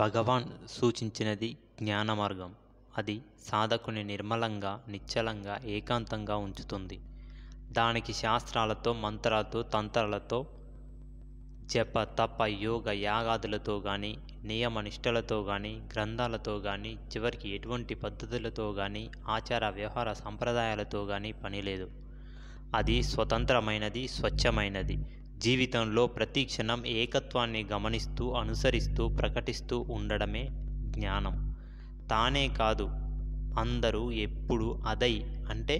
భగవాన్ సూచించినది జ్ఞాన మార్గం అది సాధకుని నిర్మలంగా నిశ్చలంగా ఏకాంతంగా ఉంచుతుంది దానికి శాస్త్రాలతో మంత్రాలతో తంత్రాలతో జప తప యోగ యాగాదులతో కానీ నియమనిష్టలతో కానీ గ్రంథాలతో కానీ చివరికి ఎటువంటి పద్ధతులతో కానీ ఆచార వ్యవహార సంప్రదాయాలతో కానీ పనిలేదు అది స్వతంత్రమైనది స్వచ్ఛమైనది జీవితంలో ప్రతి క్షణం ఏకత్వాన్ని గమనిస్తూ అనుసరిస్తూ ప్రకటిస్తూ ఉండడమే జ్ఞానం తానే కాదు అందరూ ఎప్పుడు అదై అంటే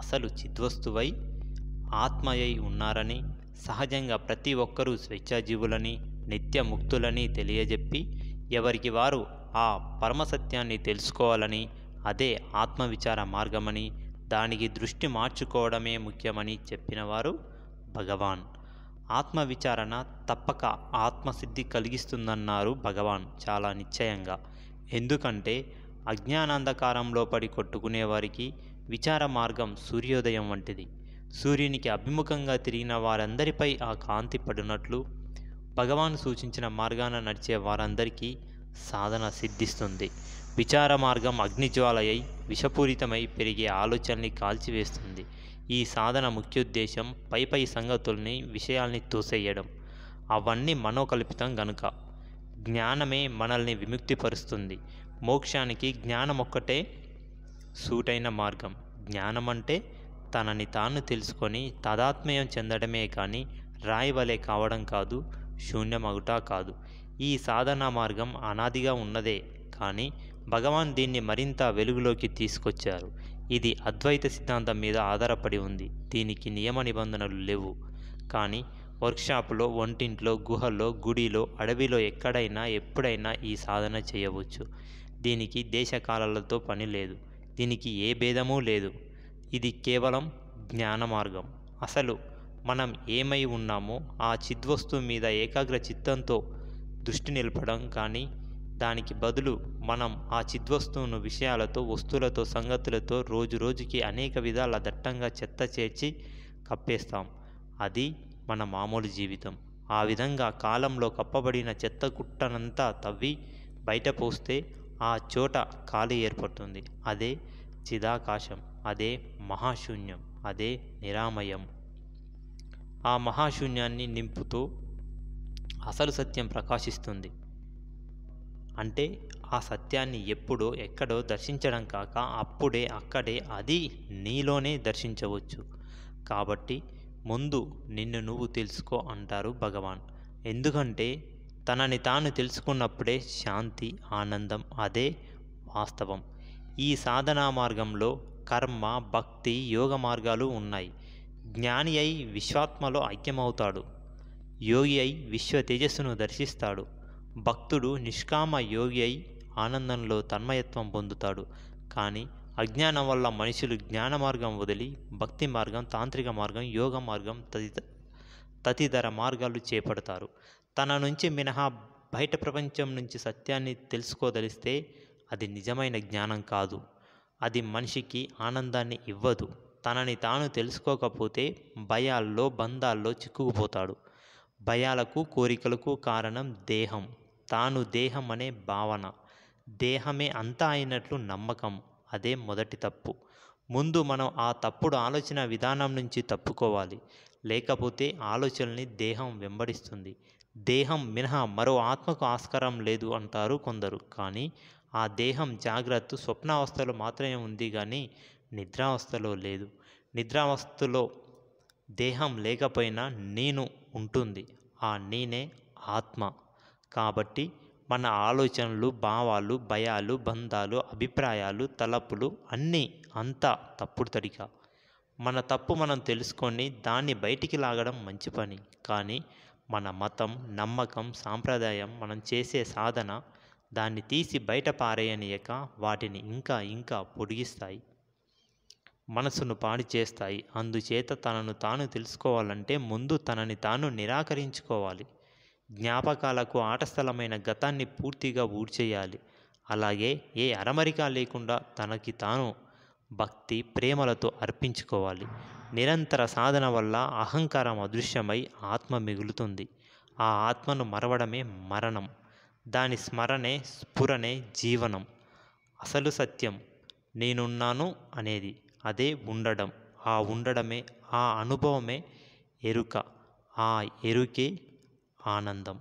అసలు చిద్వస్తువై ఆత్మయై ఉన్నారని సహజంగా ప్రతి ఒక్కరూ స్వేచ్ఛాజీవులని నిత్యముక్తులని తెలియజెప్పి ఎవరికి వారు ఆ పరమసత్యాన్ని తెలుసుకోవాలని అదే ఆత్మవిచార మార్గమని దానికి దృష్టి మార్చుకోవడమే ముఖ్యమని చెప్పినవారు భగవాన్ ఆత్మవిచారణ తప్పక ఆత్మసిద్ధి కలిగిస్తుందన్నారు భగవాన్ చాలా నిశ్చయంగా ఎందుకంటే అజ్ఞానాంధకారంలో పడి కొట్టుకునే వారికి విచార మార్గం సూర్యోదయం వంటిది సూర్యునికి అభిముఖంగా తిరిగిన వారందరిపై ఆ కాంతి పడినట్లు భగవాన్ సూచించిన మార్గాన నడిచే వారందరికీ సాధన సిద్ధిస్తుంది విచార మార్గం అగ్నిజ్వాలయ్యి విషపూరితమై పెరిగే ఆలోచనల్ని కాల్చివేస్తుంది ఈ సాధన ముఖ్యోద్దేశం పై పై సంగతుల్ని విషయాల్ని తోసేయడం అవన్నీ మనోకల్పితం గనుక జ్ఞానమే మనల్ని విముక్తిపరుస్తుంది మోక్షానికి జ్ఞానం ఒక్కటే సూటైన మార్గం జ్ఞానం అంటే తనని తాను తెలుసుకొని తదాత్మ్యం చెందడమే కానీ రాయివలే కావడం కాదు శూన్యమగుట కాదు ఈ సాధన మార్గం అనాదిగా ఉన్నదే కానీ భగవాన్ దీన్ని మరింత వెలుగులోకి తీసుకొచ్చారు ఇది అద్వైత సిద్ధాంతం మీద ఆధారపడి ఉంది దీనికి నియమ నిబంధనలు లేవు కానీ వర్క్షాప్లో వంటింట్లో గుహల్లో గుడిలో అడవిలో ఎక్కడైనా ఎప్పుడైనా ఈ సాధన చేయవచ్చు దీనికి కాలాలతో పని లేదు దీనికి ఏ భేదమూ లేదు ఇది కేవలం జ్ఞాన మార్గం అసలు మనం ఏమై ఉన్నామో ఆ చిద్వస్తువు మీద ఏకాగ్ర చిత్తంతో దృష్టి నిలపడం కానీ దానికి బదులు మనం ఆ చిద్వస్తువును విషయాలతో వస్తువులతో సంగతులతో రోజు రోజుకి అనేక విధాల దట్టంగా చెత్త చేర్చి కప్పేస్తాం అది మన మామూలు జీవితం ఆ విధంగా కాలంలో కప్పబడిన చెత్త కుట్టనంతా తవ్వి బయట పోస్తే ఆ చోట ఖాళీ ఏర్పడుతుంది అదే చిదాకాశం అదే మహాశూన్యం అదే నిరామయం ఆ మహాశూన్యాన్ని నింపుతూ అసలు సత్యం ప్రకాశిస్తుంది అంటే ఆ సత్యాన్ని ఎప్పుడో ఎక్కడో దర్శించడం కాక అప్పుడే అక్కడే అది నీలోనే దర్శించవచ్చు కాబట్టి ముందు నిన్ను నువ్వు తెలుసుకో అంటారు భగవాన్ ఎందుకంటే తనని తాను తెలుసుకున్నప్పుడే శాంతి ఆనందం అదే వాస్తవం ఈ సాధనా మార్గంలో కర్మ భక్తి యోగ మార్గాలు ఉన్నాయి జ్ఞాని అయి విశ్వాత్మలో ఐక్యమవుతాడు యోగి అయి విశ్వ తేజస్సును దర్శిస్తాడు భక్తుడు నిష్కామ యోగి అయి ఆనందంలో తన్మయత్వం పొందుతాడు కానీ అజ్ఞానం వల్ల మనుషులు జ్ఞాన మార్గం వదిలి భక్తి మార్గం తాంత్రిక మార్గం యోగ మార్గం తదితర తదితర మార్గాలు చేపడతారు తన నుంచి మినహా బయట ప్రపంచం నుంచి సత్యాన్ని తెలుసుకోదలిస్తే అది నిజమైన జ్ఞానం కాదు అది మనిషికి ఆనందాన్ని ఇవ్వదు తనని తాను తెలుసుకోకపోతే భయాల్లో బంధాల్లో చిక్కుకుపోతాడు భయాలకు కోరికలకు కారణం దేహం తాను దేహం అనే భావన దేహమే అంతా అయినట్లు నమ్మకం అదే మొదటి తప్పు ముందు మనం ఆ తప్పుడు ఆలోచన విధానం నుంచి తప్పుకోవాలి లేకపోతే ఆలోచనల్ని దేహం వెంబడిస్తుంది దేహం మినహా మరో ఆత్మకు ఆస్కారం లేదు అంటారు కొందరు కానీ ఆ దేహం జాగ్రత్త స్వప్నావస్థలో మాత్రమే ఉంది కానీ నిద్రావస్థలో లేదు నిద్రావస్థలో దేహం లేకపోయినా నేను ఉంటుంది ఆ నేనే ఆత్మ కాబట్టి మన ఆలోచనలు భావాలు భయాలు బంధాలు అభిప్రాయాలు తలపులు అన్నీ అంతా తప్పుడు తడిగా మన తప్పు మనం తెలుసుకొని దాన్ని బయటికి లాగడం మంచి పని కానీ మన మతం నమ్మకం సాంప్రదాయం మనం చేసే సాధన దాన్ని తీసి బయట పారేయనీయక వాటిని ఇంకా ఇంకా పొడిగిస్తాయి మనసును పాడు చేస్తాయి అందుచేత తనను తాను తెలుసుకోవాలంటే ముందు తనని తాను నిరాకరించుకోవాలి జ్ఞాపకాలకు ఆటస్థలమైన గతాన్ని పూర్తిగా ఊడ్చేయాలి అలాగే ఏ అరమరిక లేకుండా తనకి తాను భక్తి ప్రేమలతో అర్పించుకోవాలి నిరంతర సాధన వల్ల అహంకారం అదృశ్యమై ఆత్మ మిగులుతుంది ఆ ఆత్మను మరవడమే మరణం దాని స్మరణే స్ఫురణే జీవనం అసలు సత్యం నేనున్నాను అనేది అదే ఉండడం ఆ ఉండడమే ఆ అనుభవమే ఎరుక ఆ ఎరుకే ఆనందం